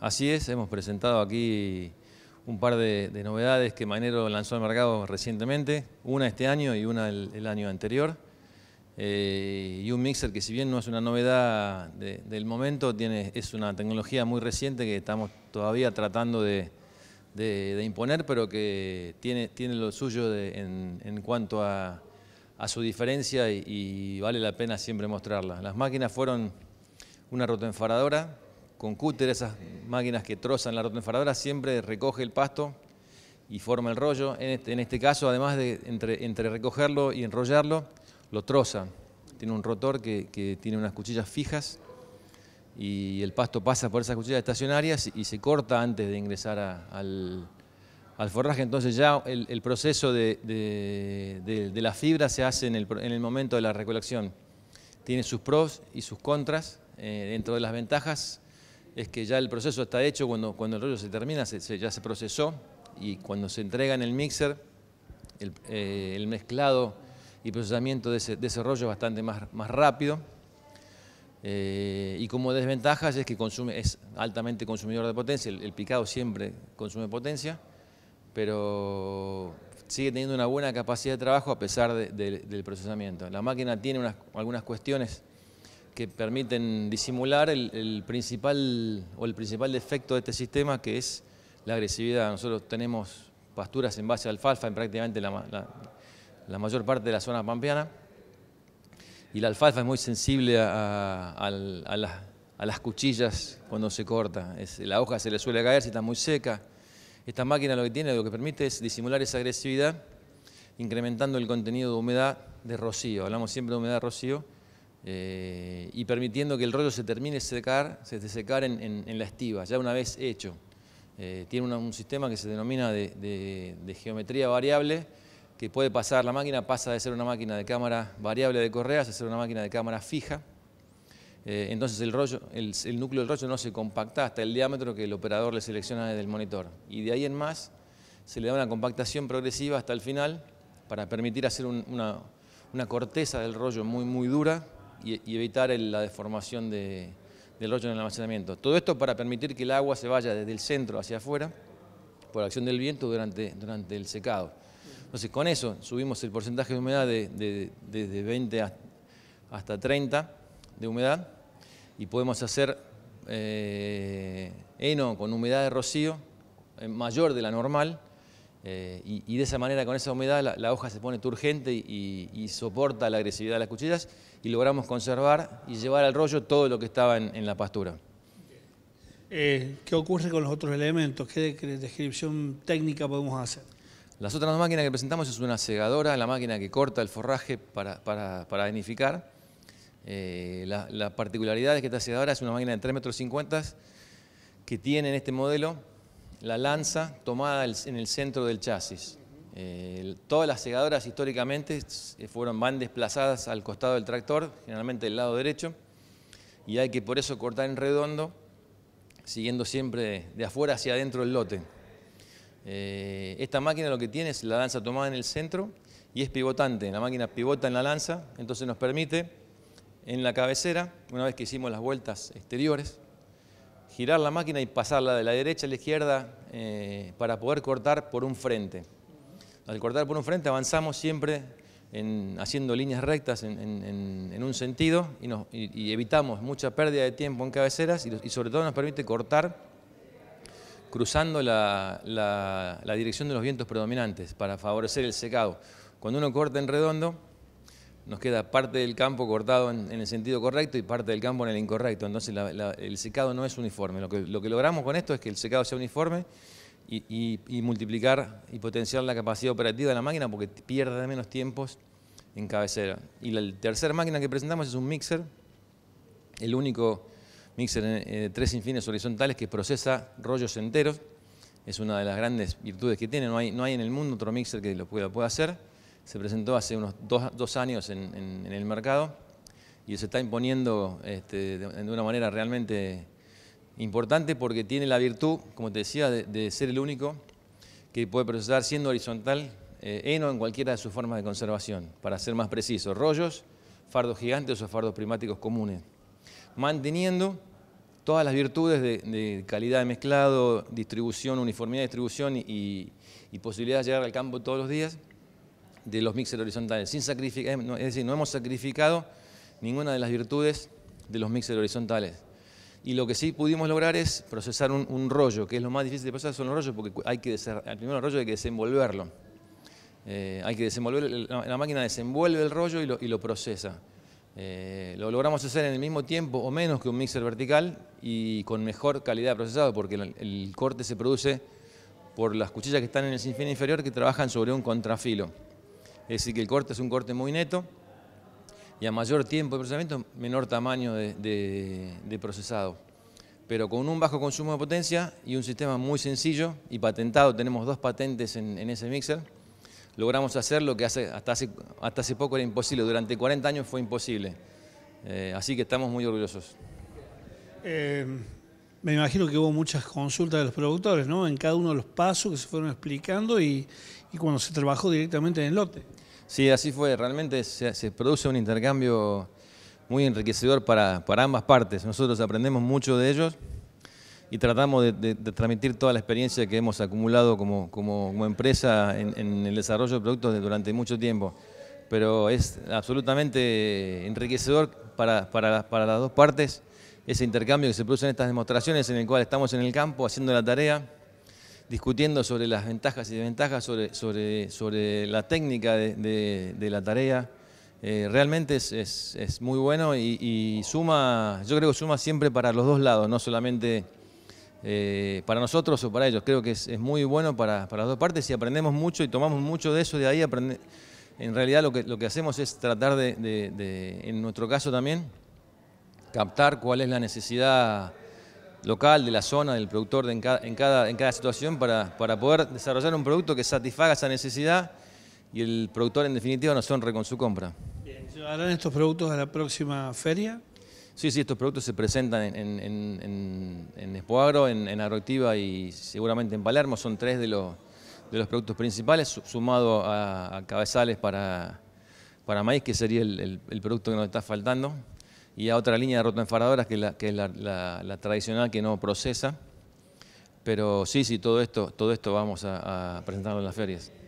Así es, hemos presentado aquí un par de, novedades que Manero lanzó al mercado recientemente, una este año y una el, año anterior, eh, y un mixer que si bien no es una novedad del momento, tiene, es una tecnología muy reciente que estamos todavía tratando de, imponer, pero que tiene, lo suyo en, cuanto a, su diferencia y, vale la pena siempre mostrarla. Las máquinas fueron una rotoenfaradora con cúter, esas máquinas que trozan la rotoenfardadora, siempre recoge el pasto y forma el rollo. En este, este caso, además de entre, recogerlo y enrollarlo, lo troza. Tiene un rotor que, tiene unas cuchillas fijas y el pasto pasa por esas cuchillas estacionarias y se corta antes de ingresar al, forraje. Entonces ya el, proceso de, la fibra se hace en el, momento de la recolección. Tiene sus pros y sus contras. Eh, dentro de las ventajas es que ya el proceso está hecho, cuando, cuando el rollo se termina, ya se procesó y cuando se entrega en el mixer, el, eh, mezclado y procesamiento de ese, rollo es bastante más, más rápido. Eh, y como desventajas es que consume, es altamente consumidor de potencia, el, picado siempre consume potencia, pero sigue teniendo una buena capacidad de trabajo a pesar del procesamiento. La máquina tiene algunas cuestiones que permiten disimular el, principal o el principal defecto de este sistema que es la agresividad. Nosotros tenemos pasturas en base a alfalfa en prácticamente la, mayor parte de la zona pampeana y la alfalfa es muy sensible a, las, cuchillas cuando se corta. la hoja se le suele caer si está muy seca. Esta máquina lo que tiene, lo que permite es disimular esa agresividad incrementando el contenido de humedad de rocío. Hablamos siempre de humedad de rocío eh, y permitiendo que el rollo se termine de secar, se en, la estiva, ya una vez hecho. Eh, tiene un sistema que se denomina de, geometría variable, que puede pasar, la máquina pasa de ser una máquina de cámara variable de correas a ser una máquina de cámara fija. Eh, entonces el, rollo, núcleo del rollo no se compacta hasta el diámetro que el operador le selecciona desde el monitor. Y de ahí en más se le da una compactación progresiva hasta el final para permitir hacer una, una corteza del rollo muy, muy dura y, evitar la deformación del rollo en el almacenamiento. Todo esto para permitir que el agua se vaya desde el centro hacia afuera por acción del viento durante, durante el secado. Entonces con eso subimos el porcentaje de humedad desde 20 hasta 30 de humedad y podemos hacer eh, heno con humedad de rocío eh, mayor de la normal eh, y, de esa manera, con esa humedad, la, hoja se pone turgente y, soporta la agresividad de las cuchillas y logramos conservar y llevar al rollo todo lo que estaba en, la pastura. Eh, ¿Qué ocurre con los otros elementos? ¿Qué descripción técnica podemos hacer? Las otras dos máquinas que presentamos es una segadora, la máquina que corta el forraje para, para, denificar. Eh, la, la, particularidad es que esta segadora es una máquina de 3,50 metros que tiene en este modelo la lanza tomada en el centro del chasis. Eh, todas las segadoras históricamente fueron, van desplazadas al costado del tractor, generalmente del lado derecho, y hay que por eso cortar en redondo, siguiendo siempre de afuera hacia adentro el lote. Eh, esta máquina lo que tiene es la lanza tomada en el centro y es pivotante. La máquina pivota en la lanza, entonces nos permite en la cabecera, una vez que hicimos las vueltas exteriores, girar la máquina y pasarla de la derecha a la izquierda eh, para poder cortar por un frente. Al cortar por un frente avanzamos siempre haciendo líneas rectas en, un sentido y, evitamos mucha pérdida de tiempo en cabeceras y, sobre todo nos permite cortar cruzando la, la dirección de los vientos predominantes para favorecer el secado. Cuando uno corta en redondo, nos queda parte del campo cortado en, el sentido correcto y parte del campo en el incorrecto. Entonces el secado no es uniforme. Lo que, logramos con esto es que el secado sea uniforme y, multiplicar y potenciar la capacidad operativa de la máquina porque pierde menos tiempos en cabecera. Y la, tercera máquina que presentamos es un mixer, el único mixer eh, de tres infines horizontales que procesa rollos enteros. Es una de las grandes virtudes que tiene. No hay, no hay en el mundo otro mixer que lo pueda hacer se presentó hace unos dos, años en, el mercado y se está imponiendo este, de, una manera realmente importante porque tiene la virtud, como te decía, de, ser el único que puede procesar siendo horizontal eh, o en cualquiera de sus formas de conservación, para ser más preciso, rollos, fardos gigantes o fardos primáticos comunes, manteniendo todas las virtudes de, calidad de mezclado, distribución, uniformidad de distribución y posibilidad de llegar al campo todos los días de los mixers horizontales. es decir, no hemos sacrificado ninguna de las virtudes de los mixers horizontales. Y lo que sí pudimos lograr es procesar un, rollo, que es lo más difícil de procesar son los rollos, porque hay que al primer rollo hay que desenvolverlo. Eh, hay que desenvolver, la, la, máquina desenvuelve el rollo y lo, procesa. Eh, lo logramos hacer en el mismo tiempo o menos que un mixer vertical y con mejor calidad de procesado, porque el, el corte se produce por las cuchillas que están en el sinfín inferior que trabajan sobre un contrafilo. Es decir, que el corte es un corte muy neto y a mayor tiempo de procesamiento, menor tamaño de, procesado. Pero con un bajo consumo de potencia y un sistema muy sencillo y patentado, tenemos dos patentes en, ese mixer, logramos hacer lo que hasta, hace, poco era imposible, durante 40 años fue imposible. Eh, así que estamos muy orgullosos. Eh, me imagino que hubo muchas consultas de los productores, ¿no? En cada uno de los pasos que se fueron explicando y, cuando se trabajó directamente en el lote. Sí, así fue. Realmente se, produce un intercambio muy enriquecedor para, ambas partes. Nosotros aprendemos mucho de ellos y tratamos de, transmitir toda la experiencia que hemos acumulado como, empresa en, el desarrollo de productos durante mucho tiempo. Pero es absolutamente enriquecedor para las dos partes ese intercambio que se produce en estas demostraciones en el cual estamos en el campo haciendo la tarea, discutiendo sobre las ventajas y desventajas, sobre, sobre, sobre la técnica de, la tarea. Eh, realmente es, muy bueno y, suma, yo creo que suma siempre para los dos lados, no solamente eh, para nosotros o para ellos. Creo que es, muy bueno para, las dos partes y aprendemos mucho y tomamos mucho de eso, de ahí aprende, En realidad lo que, lo que hacemos es tratar de en nuestro caso también, captar cuál es la necesidad local, de la zona, del productor en, cada, en, cada, situación para, poder desarrollar un producto que satisfaga esa necesidad y el productor en definitiva nos honre con su compra. Bien, ¿Llevarán estos productos a la próxima feria? Sí, sí, estos productos se presentan en, en, en Expoagro, en, Agroactiva y seguramente en Palermo. Son tres de los, productos principales, sumado a, cabezales para, maíz, que sería el producto que nos está faltando y a otra línea de rota que, que es la, tradicional que no procesa. Pero sí, sí, todo esto, todo esto vamos a presentarlo en las ferias.